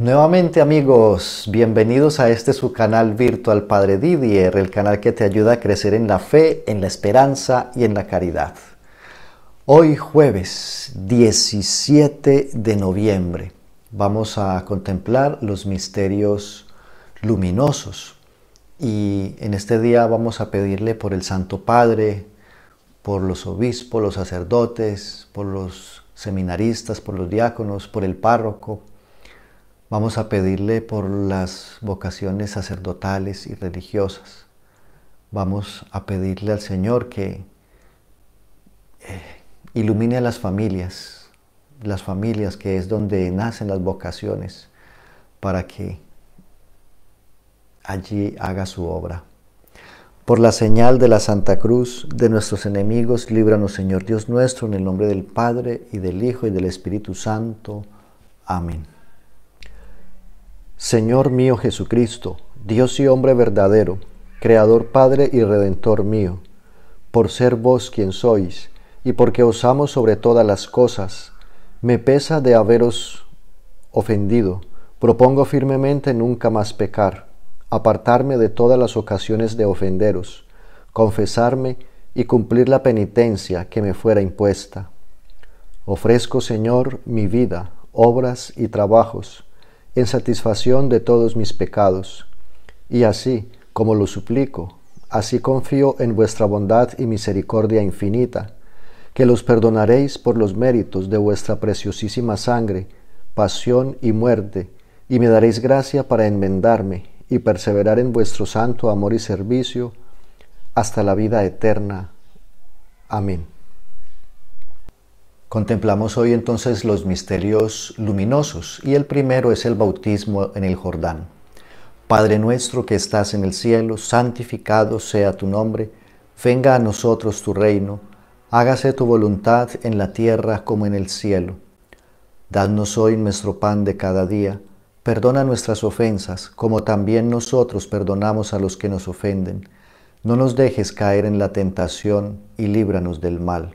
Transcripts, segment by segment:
Nuevamente amigos, bienvenidos a este su canal virtual Padre Didier, el canal que te ayuda a crecer en la fe, en la esperanza y en la caridad. Hoy jueves 17 de noviembre vamos a contemplar los misterios luminosos y en este día vamos a pedirle por el Santo Padre, por los obispos, los sacerdotes, por los seminaristas, por los diáconos, por el párroco, Vamos a pedirle por las vocaciones sacerdotales y religiosas. Vamos a pedirle al Señor que eh, ilumine a las familias, las familias que es donde nacen las vocaciones, para que allí haga su obra. Por la señal de la Santa Cruz de nuestros enemigos, líbranos Señor Dios nuestro, en el nombre del Padre y del Hijo y del Espíritu Santo. Amén. Señor mío Jesucristo, Dios y hombre verdadero, Creador Padre y Redentor mío, por ser vos quien sois, y porque os amo sobre todas las cosas, me pesa de haberos ofendido, propongo firmemente nunca más pecar, apartarme de todas las ocasiones de ofenderos, confesarme y cumplir la penitencia que me fuera impuesta. Ofrezco, Señor, mi vida, obras y trabajos, en satisfacción de todos mis pecados. Y así, como lo suplico, así confío en vuestra bondad y misericordia infinita, que los perdonaréis por los méritos de vuestra preciosísima sangre, pasión y muerte, y me daréis gracia para enmendarme y perseverar en vuestro santo amor y servicio hasta la vida eterna. Amén. Contemplamos hoy entonces los misterios luminosos y el primero es el bautismo en el Jordán. Padre nuestro que estás en el cielo, santificado sea tu nombre, venga a nosotros tu reino, hágase tu voluntad en la tierra como en el cielo. Danos hoy nuestro pan de cada día, perdona nuestras ofensas como también nosotros perdonamos a los que nos ofenden. No nos dejes caer en la tentación y líbranos del mal.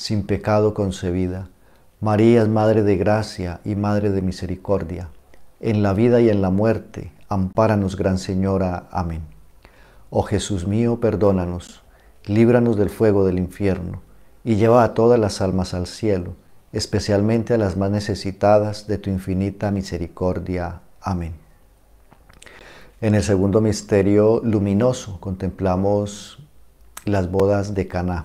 sin pecado concebida. María es Madre de Gracia y Madre de Misericordia. En la vida y en la muerte, ampáranos, Gran Señora. Amén. Oh Jesús mío, perdónanos, líbranos del fuego del infierno, y lleva a todas las almas al cielo, especialmente a las más necesitadas de tu infinita misericordia. Amén. En el segundo misterio luminoso contemplamos las bodas de Caná.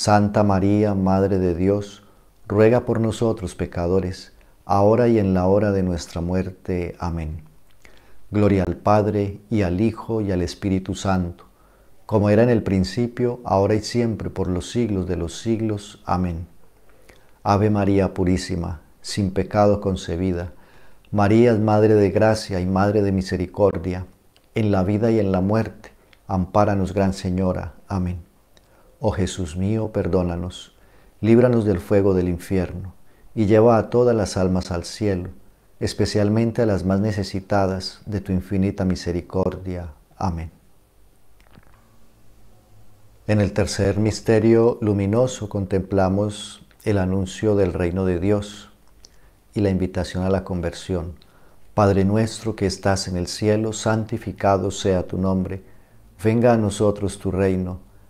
Santa María, Madre de Dios, ruega por nosotros pecadores, ahora y en la hora de nuestra muerte. Amén. Gloria al Padre, y al Hijo, y al Espíritu Santo, como era en el principio, ahora y siempre, por los siglos de los siglos. Amén. Ave María Purísima, sin pecado concebida, María es Madre de Gracia y Madre de Misericordia, en la vida y en la muerte, amparanos, Gran Señora. Amén. Oh Jesús mío, perdónanos, líbranos del fuego del infierno, y lleva a todas las almas al cielo, especialmente a las más necesitadas de tu infinita misericordia. Amén. En el tercer misterio luminoso contemplamos el anuncio del reino de Dios y la invitación a la conversión. Padre nuestro que estás en el cielo, santificado sea tu nombre, venga a nosotros tu reino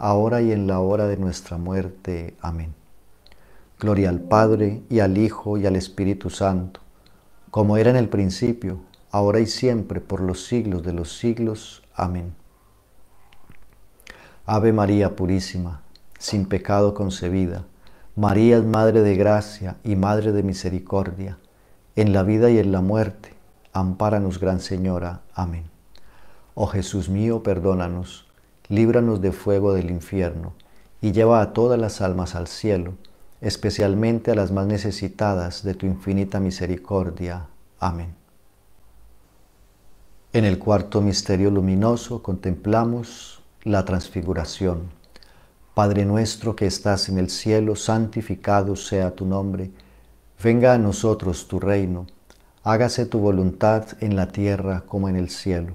ahora y en la hora de nuestra muerte. Amén. Gloria al Padre, y al Hijo, y al Espíritu Santo, como era en el principio, ahora y siempre, por los siglos de los siglos. Amén. Ave María Purísima, sin pecado concebida, María es Madre de Gracia y Madre de Misericordia, en la vida y en la muerte, ampáranos, Gran Señora. Amén. Oh Jesús mío, perdónanos líbranos de fuego del infierno, y lleva a todas las almas al cielo, especialmente a las más necesitadas de tu infinita misericordia. Amén. En el cuarto misterio luminoso contemplamos la transfiguración. Padre nuestro que estás en el cielo, santificado sea tu nombre. Venga a nosotros tu reino. Hágase tu voluntad en la tierra como en el cielo.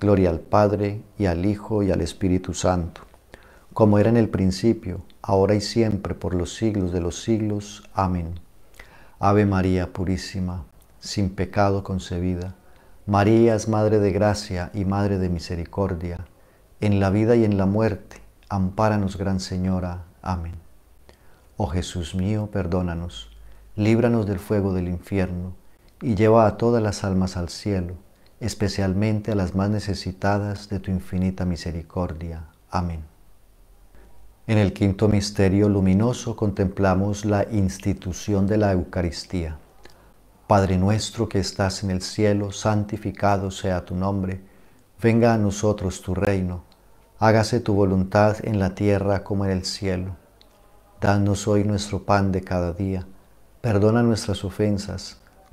Gloria al Padre y al Hijo y al Espíritu Santo, como era en el principio, ahora y siempre, por los siglos de los siglos. Amén. Ave María Purísima, sin pecado concebida. María es Madre de Gracia y Madre de Misericordia. En la vida y en la muerte, ampáranos, Gran Señora. Amén. Oh Jesús mío, perdónanos, líbranos del fuego del infierno y lleva a todas las almas al cielo especialmente a las más necesitadas de tu infinita misericordia. Amén. En el quinto misterio luminoso contemplamos la institución de la Eucaristía. Padre nuestro que estás en el cielo, santificado sea tu nombre, venga a nosotros tu reino, hágase tu voluntad en la tierra como en el cielo. Danos hoy nuestro pan de cada día, perdona nuestras ofensas,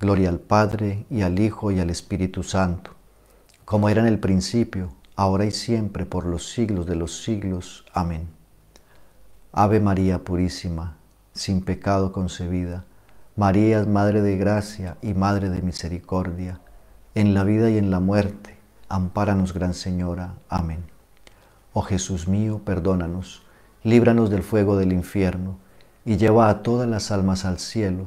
Gloria al Padre y al Hijo y al Espíritu Santo, como era en el principio, ahora y siempre, por los siglos de los siglos. Amén. Ave María Purísima, sin pecado concebida, María Madre de Gracia y Madre de Misericordia, en la vida y en la muerte, ampáranos Gran Señora. Amén. Oh Jesús mío, perdónanos, líbranos del fuego del infierno, y lleva a todas las almas al cielo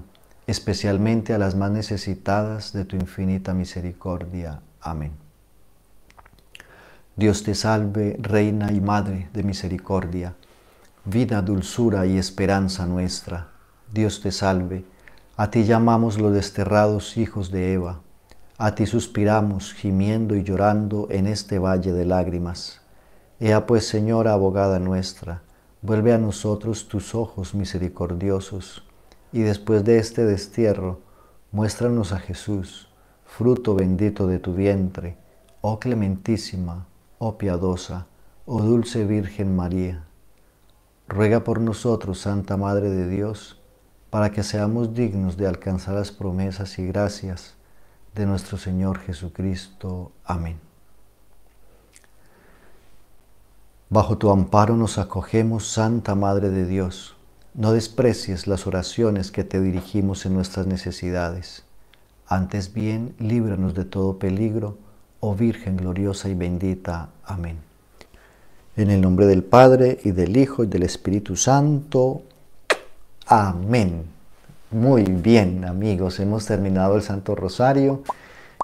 especialmente a las más necesitadas de tu infinita misericordia. Amén. Dios te salve, Reina y Madre de Misericordia, vida, dulzura y esperanza nuestra. Dios te salve, a ti llamamos los desterrados hijos de Eva, a ti suspiramos gimiendo y llorando en este valle de lágrimas. Ea pues, Señora, abogada nuestra, vuelve a nosotros tus ojos misericordiosos y después de este destierro, muéstranos a Jesús, fruto bendito de tu vientre, oh clementísima, oh piadosa, oh dulce Virgen María. Ruega por nosotros, Santa Madre de Dios, para que seamos dignos de alcanzar las promesas y gracias de nuestro Señor Jesucristo. Amén. Bajo tu amparo nos acogemos, Santa Madre de Dios no desprecies las oraciones que te dirigimos en nuestras necesidades. Antes bien, líbranos de todo peligro, oh Virgen gloriosa y bendita. Amén. En el nombre del Padre y del Hijo y del Espíritu Santo. Amén. Muy bien, amigos, hemos terminado el Santo Rosario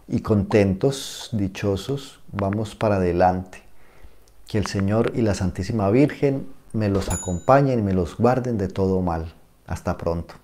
y contentos, dichosos, vamos para adelante. Que el Señor y la Santísima Virgen me los acompañen y me los guarden de todo mal. Hasta pronto.